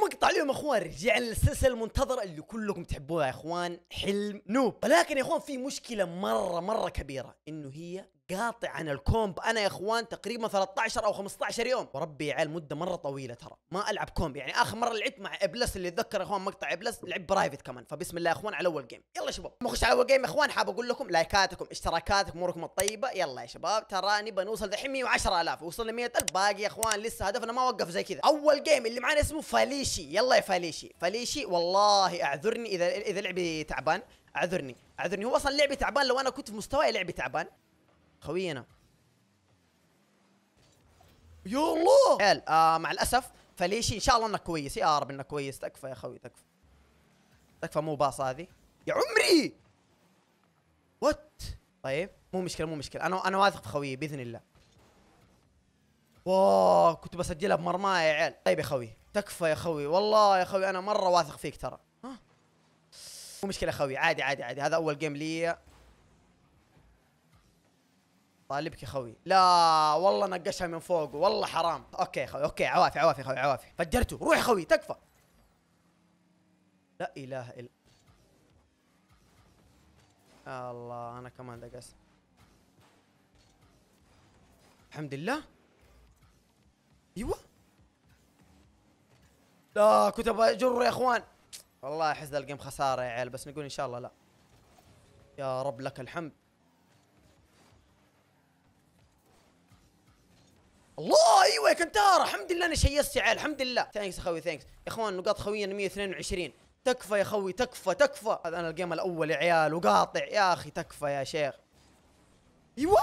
مقطع اليوم اخوان رجع للسلسله المنتظره اللي كلكم تحبوها يا اخوان حلم نوب ولكن يا اخوان في مشكله مره مره كبيره انه هي قاطع عن الكومب انا يا اخوان تقريبا 13 او 15 يوم وربي يا عيال مده مره طويله ترى ما العب كومب يعني اخر مره لعبت مع ابلس اللي اتذكر يا اخوان مقطع ابلس لعب برايفت كمان فبسم الله يا اخوان على اول جيم يلا شباب نخش على اول جيم يا اخوان حاب اقول لكم لايكاتكم اشتراكاتكم اموركم الطيبه يلا يا شباب ترى نبى نوصل دحين 110000 وصلنا 100000 باقي يا اخوان لسه هدفنا ما وقف زي كذا اول جيم اللي معنا اسمه فاليشي يلا يا فاليشي فاليشي والله اعذرني اذا اذا لعبي تعبان اعذرني اعذرني هو اصلا لعبي تعبان لو انا كنت في مستواي لعبي تعبان خوينا يا الله حيل آه مع الاسف فليشي ان شاء الله انك كويس يا رب انك كويس تكفى يا خوي تكفى تكفى مو باص هذه يا عمري وات طيب مو مشكله مو مشكله انا انا واثق في خويي باذن الله واو كنت بسجلها بمرماية يا عيال طيب يا خوي تكفى يا خوي والله يا خوي انا مره واثق فيك ترى ها مو مشكله يا خوي عادي عادي عادي هذا اول جيم لي طالبك يا خوي لا والله نقشها من فوق والله حرام اوكي خوي اوكي عوافي عوافي خوي عوافي فجرته روح يا خوي تكفى لا اله الا الله انا كمان دقس الحمد لله ايوه لا كنت اجر يا اخوان والله احس ذا الجيم خساره يا عيال بس نقول ان شاء الله لا يا رب لك الحمد الله ايوه يا كنتاره الحمد لله انا شيست عيال الحمد لله ثانكس اخوي ثانكس يا اخوان نقاط خويه 122 تكفى يا خوي تكفى تكفى هذا انا الجيم الاول يا عيال وقاطع يا اخي تكفى يا شيخ ايوه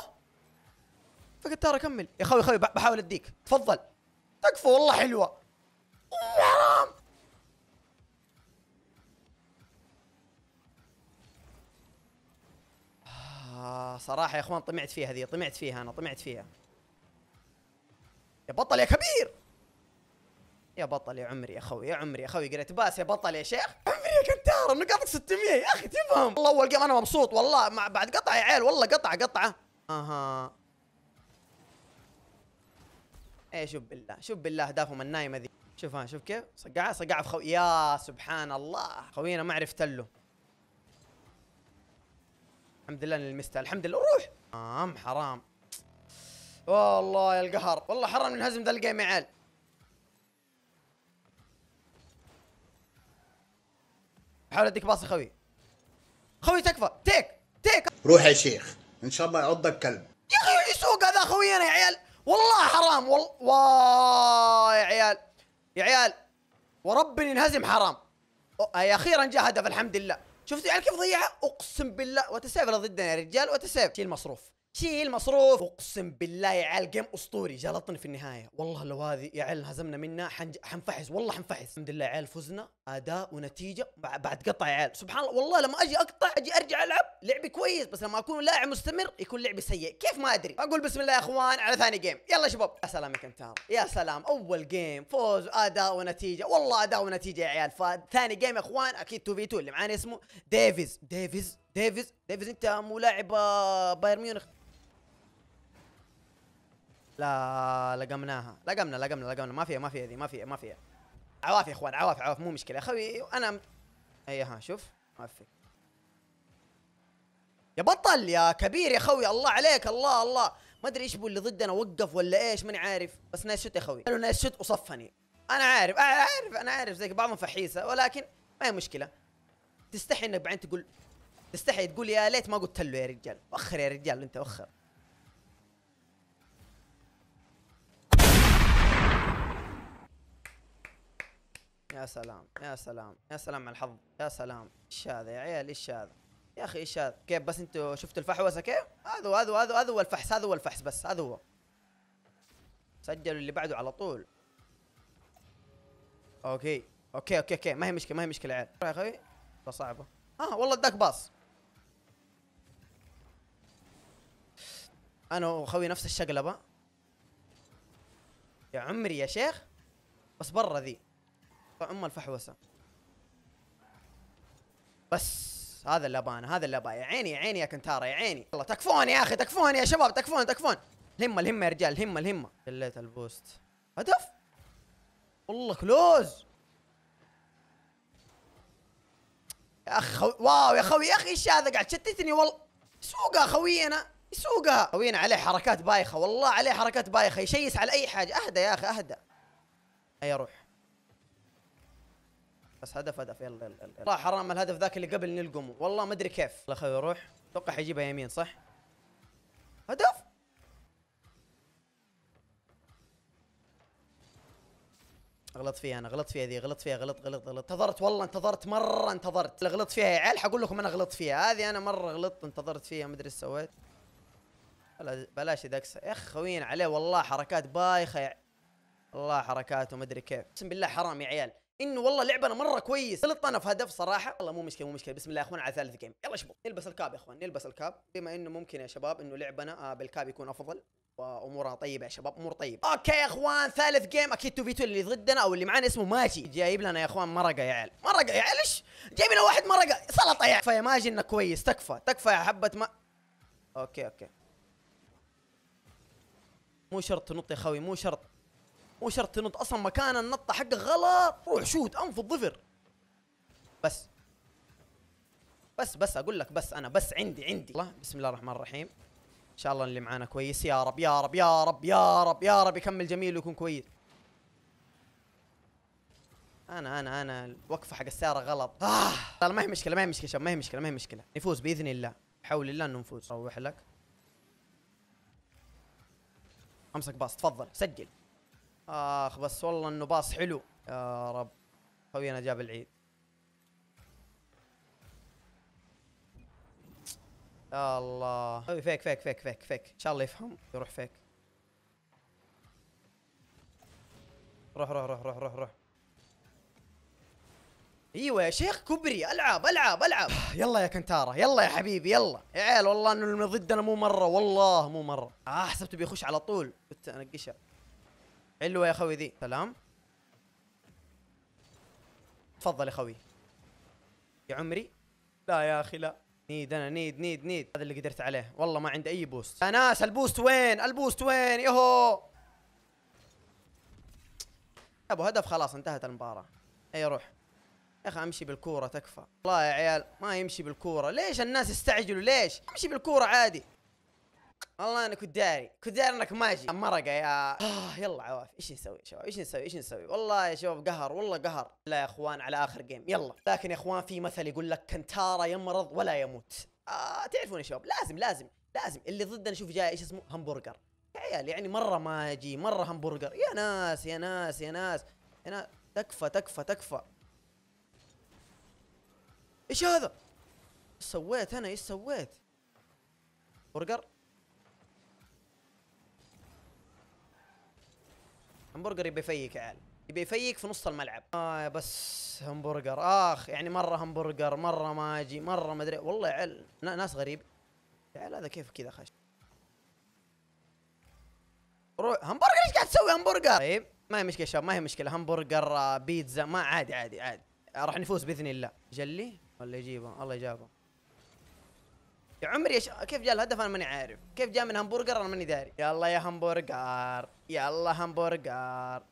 فكنتارة كمل يا خوي خوي بحاول اديك تفضل تكفى والله حلوه حرام آه، صراحه يا اخوان طمعت فيها ذي طمعت فيها انا طمعت فيها يا بطل يا كبير يا بطل يا عمري يا خوي يا عمري يا خوي قريت باس يا بطل يا شيخ عمري يا كنتار نقاطك 600 يا اخي تفهم والله اول جيم انا مبسوط والله مع بعد قطعه يا عيال والله قطعه قطعه اها ايه شوف بالله شوف بالله اهدافهم النايمه ذي شوف ها شوف كيف صقعها صقعها في خوي يا سبحان الله خوينا ما عرفت له الحمد لله اني لمستها الحمد لله روح حرام حرام والله يا القهر والله حرام نهزم ذا الجيم يا عيال حاول اديك باص خوي خوي تكفى تيك تيك روح يا شيخ ان شاء الله يعضك كلب يا اخي يسوق هذا خوينا يا عيال والله حرام والله واه يا عيال يا عيال ورب ينهزم حرام هي اخيرا جاء هدف الحمد لله شفتوا يعني كيف ضيعها اقسم بالله وتسافر ضدنا يا رجال وتسافر شيل مصروف شيل مصروف اقسم بالله يا عيال جيم اسطوري جلطني في النهايه والله لو هذه يا عيال هزمنا منها حنج... حنفحص والله حنفحص الحمد لله يا عيال فزنا اداء ونتيجه بعد قطع يا عيال سبحان الله والله لما اجي اقطع اجي ارجع العب لعبي كويس بس لما اكون لاعب مستمر يكون لعبي سيء كيف ما ادري اقول بسم الله يا اخوان على ثاني جيم يلا شباب يا سلام يا كنتار يا سلام اول جيم فوز اداء ونتيجه والله اداء ونتيجه يا عيال ثاني جيم يا اخوان اكيد 2 في 2 اللي معانا اسمه ديفيز ديفيز ديفيز ديفيز انت مو لاعب آه، بايرن ميونخ لا لقمناها لقمنا لقمنا لقمنا ما فيها ما فيها ذي ما فيها ما فيها عواف يا اخوان عواف عواف مو مشكله يا اخوي انا اي ها شوف عفك يا بطل يا كبير يا اخوي الله عليك الله الله ما ادري ايش بو اللي ضدنا وقف ولا ايش ماني عارف بس نايس شوت يا اخوي قالوا نايس شوت وصفني انا عارف انا عارف انا عارف زي بعضهم فحيسه ولكن ما هي مشكله تستحي انك بعدين تقول تستحي تقول يا ليت ما قلت له يا رجال وخر يا رجال انت وخر يا سلام يا سلام يا سلام على الحظ يا سلام ايش هذا يا عيال ايش هذا يا اخي ايش هذا كيف بس انتوا شفتوا الفحوسه كيف هذا هذا هذا هذا هو الفحص هذا هو الفحص بس هذا هو سجلوا اللي بعده على طول اوكي اوكي اوكي اوكي ما هي مشكله ما هي مشكله عيال يا اخي صعبه اه والله اداك باص انا وخوي نفس الشقلبه يا عمري يا شيخ بس برا ذي أم الفحوسة بس هذا اللي أبانا هذا اللي أبانا يا عيني يا عيني يا كنتارا يا عيني الله تكفون يا اخي تكفون يا شباب تكفون تكفون الهمه الهمه يا رجال الهمه الهمه شليت البوست هدف والله كلوز يا أخي واو يا خوي يا اخي ايش هذا قاعد شتتني والله سوقها خوينا يسوقها خوينا عليه حركات بايخه والله عليه حركات بايخه يشيس على اي حاجه اهدى يا اخي اهدى هيا روح بس هدف هدف يلا يلا يلا والله حرام الهدف ذاك اللي قبل نلقمه والله ما ادري كيف الله خذ روح اتوقع حيجيبها يمين صح هدف غلط فيها انا غلط فيها ذي غلط فيها غلط غلط غلط انتظرت والله انتظرت مره انتظرت غلط فيها يا عيال حقول لكم انا غلط فيها هذه انا مره غلطت انتظرت فيها ما ادري ايش سويت بلاش دكسه يا اخي خوين عليه والله حركات بايخه يا الله حركاته ما ادري كيف اقسم بالله حرام يا عيال انه والله لعبنا مره كويس سلطنا في هدف صراحه والله مو مشكله مو مشكله بسم الله يا اخوان على ثالث جيم يلا شباب نلبس الكاب يا اخوان نلبس الكاب بما انه ممكن يا شباب انه لعبنا آه، بالكاب يكون افضل وامورها طيبه يا شباب امور طيبه اوكي يا اخوان ثالث جيم اكيد 2 في 2 اللي ضدنا او اللي معانا اسمه ماجي جايب لنا يا اخوان مرقه يا عيال مرقه يا عيال ايش جايب لنا واحد مرقه سلطه يا عيال فيا ماجي انك كويس تكفى تكفى يا حبه ما اوكي اوكي مو شرط تنط يا خوي مو شرط مو شرط تنط اصلا مكان النطه حقك غلط روح شوت انف الظفر بس بس بس اقول لك بس انا بس عندي عندي الله بسم الله الرحمن الرحيم ان شاء الله اللي معانا كويس يا رب يا رب يا رب يا رب يا رب يكمل جميل ويكون كويس انا انا انا الوقفه حق السياره غلط آه. لا ما هي مشكله ما هي مشكله ما هي مشكله ما هي مشكله نفوز باذن الله بحول الله انه نفوز روح لك امسك باص تفضل سجل اخ بس والله انه باص حلو يا رب خوينا جاب العيد يا الله خوي فيك فيك فيك فيك فيك ان شاء الله يفهم يروح فيك روح روح روح روح روح روح ايوه يا شيخ كبري العب العب العب يلا يا كنتاره يلا يا حبيبي يلا يا عيال والله انه اللي ضدنا مو مره والله مو مره اه حسبته بيخش على طول قلت انقشها حلوه يا خوي ذي سلام تفضل يا خوي يا عمري لا يا اخي لا نيد انا نيد نيد نيد هذا اللي قدرت عليه والله ما عندي اي بوست يا ناس البوست وين البوست وين يهو ابو هدف خلاص انتهت المباراه اي روح يا اخي امشي بالكوره تكفى والله يا عيال ما يمشي بالكوره ليش الناس استعجلوا ليش امشي بالكوره عادي والله انا كنت داري كنت داري انك ماجي مرقه يا آه يلا عواف ايش نسوي يا شباب ايش نسوي ايش نسوي والله يا شباب قهر والله قهر لا يا اخوان على اخر جيم يلا لكن يا اخوان في مثل يقول لك كنتارا يمرض ولا يموت آه تعرفون يا شباب لازم لازم لازم اللي ضدنا نشوف جاي ايش اسمه همبرجر يا عيال يعني مره ماجي مره همبرجر يا ناس يا ناس يا ناس يا ناس تكفى تكفى تكفى ايش هذا؟ ايش سويت انا ايش سويت؟ برجر همبرجر يبي يفيك يا عيال يبي يفيك في نص الملعب اه بس همبرجر اخ يعني مره همبرجر مره ما اجي مره ما ادري والله يا عيال ناس غريب يا عيال هذا كيف كذا خش روح همبرجر ايش قاعد تسوي همبرجر طيب ما هي مشكله شباب ما هي مشكله همبرجر آه، بيتزا ما عادي عادي عادي راح نفوز باذن الله جلي ولا يجيبه الله يجابه يا عمري يش... كيف جاء الهدف انا ماني عارف كيف جاء من همبرجر انا ماني داري يلا يا همبرجر يلا همبرجر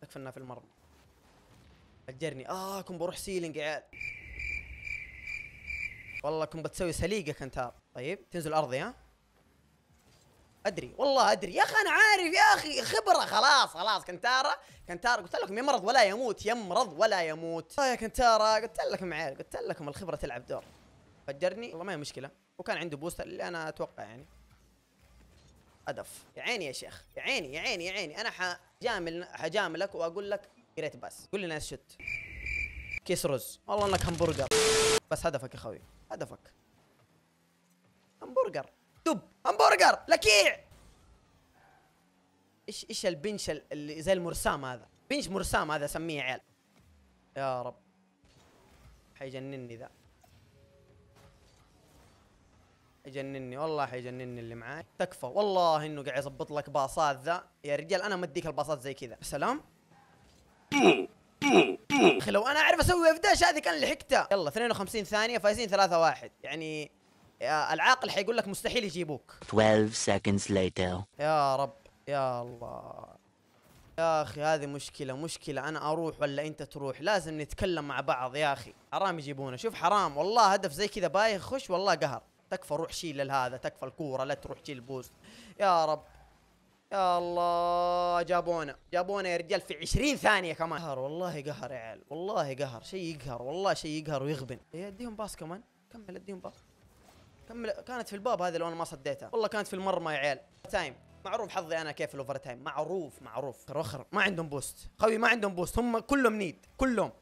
تكفلنا في المرمى اجرني اه كنت بروح سيلينج يا عيال والله كنت بتسوي سليقه كنتار طيب تنزل ارضي ها ادري والله ادري يا اخي انا عارف يا اخي خبره خلاص خلاص كنتارا كنتارا قلت لكم يمرض ولا يموت يمرض ولا يموت آه يا كنتارا قلت لكم عيال قلت لكم الخبره تلعب دور فجرني والله ما هي مشكله وكان عنده بوستر اللي انا اتوقع يعني ادف يا عيني يا شيخ يا عيني يا عيني يا عيني انا حجامل حجاملك واقول لك جريت بس قول لي ناس شت كيس رز والله انك همبرجر بس هدفك يا خوي هدفك همبرجر دب همبرجر لكيع ايش ايش البنش اللي زي المرسام هذا بنش مرسام هذا سميه يا عيال يا رب حيجنني ذا حيجنني والله حيجنني اللي معاي تكفى والله انه قاعد يظبط لك باصات ذا يا رجال انا مديك الباصات زي كذا سلام اخي لو انا اعرف اسوي افداش هذه كان لحقتها يلا 52 ثانيه فايزين 3 1 يعني آه، العاقل حيقول لك مستحيل يجيبوك 12 seconds later يا رب يا الله يا اخي هذه مشكلة مشكلة انا اروح ولا انت تروح لازم نتكلم مع بعض يا اخي حرام يجيبونا شوف حرام والله هدف زي كذا بايخ خش والله قهر تكفى روح شيل لهذا تكفى الكورة لا تروح شيل بوست يا رب يا الله جابونا جابونا يا رجال في 20 ثانية كمان قهر والله قهر يا عيال والله قهر شيء يقهر والله شيء يقهر ويغبن يديهم باص كمان كمل اديهم باص كمل كانت في الباب هذه لو انا ما صديتها والله كانت في المرمى يا عيال تايم معروف حظي انا كيف الاوفر تايم معروف معروف خروخر ما عندهم بوست خوي ما عندهم بوست هم كلهم نيد كلهم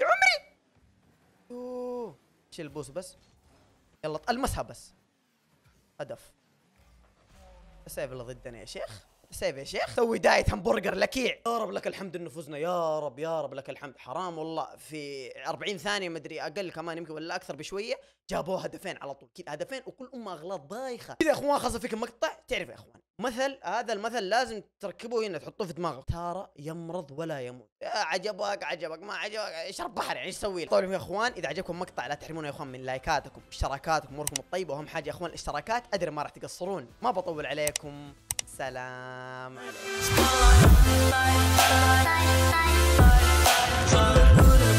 يا عمري اوه شيل البوست بس يلا المسها بس هدف السيف ضدنا يا شيخ سيف يا شيخ سوي دايت همبرجر لكيع يا رب لك الحمد انه فزنا يا رب يا رب لك الحمد حرام والله في 40 ثانيه مدري اقل كمان يمكن ولا اكثر بشويه جابوا هدفين على طول كذا هدفين وكل امه اغلاط بايخه كذا يا اخوان خاصه فيك المقطع تعرف يا اخوان مثل هذا المثل لازم تركبه هنا تحطوه في دماغك تارة يمرض ولا يموت يا عجبك عجبك ما عجبك شرب بحر يعني ايش تسوي طيب يا اخوان اذا عجبكم المقطع لا تحرمونا يا اخوان من لايكاتكم اشتراكاتكم اموركم الطيبه واهم حاجه يا اخوان الاشتراكات ادري ما راح تقصرون ما بطول عليكم السلام عليكم